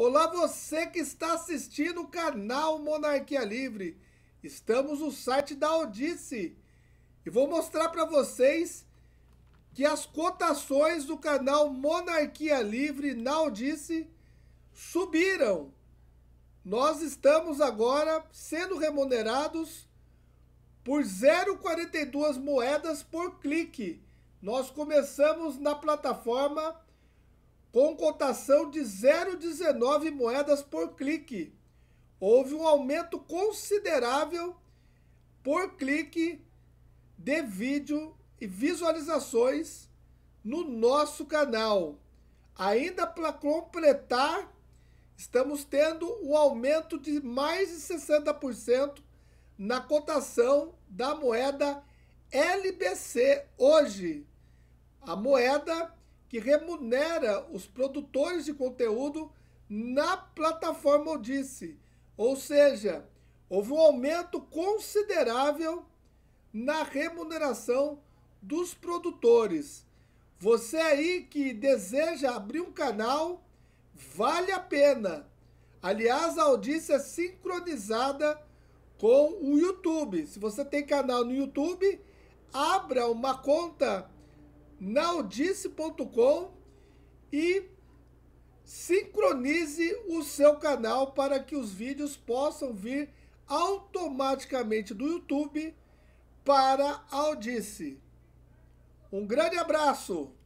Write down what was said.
Olá você que está assistindo o canal Monarquia Livre. Estamos no site da Audice e vou mostrar para vocês que as cotações do canal Monarquia Livre na Audice subiram. Nós estamos agora sendo remunerados por 0,42 moedas por clique. Nós começamos na plataforma com cotação de 0,19 moedas por clique. Houve um aumento considerável por clique de vídeo e visualizações no nosso canal. Ainda para completar, estamos tendo um aumento de mais de 60% na cotação da moeda LBC hoje. A moeda que remunera os produtores de conteúdo na plataforma Odisse. Ou seja, houve um aumento considerável na remuneração dos produtores. Você aí que deseja abrir um canal, vale a pena. Aliás, a audiência é sincronizada com o YouTube. Se você tem canal no YouTube, abra uma conta naudice.com e sincronize o seu canal para que os vídeos possam vir automaticamente do YouTube para a Audice. Um grande abraço!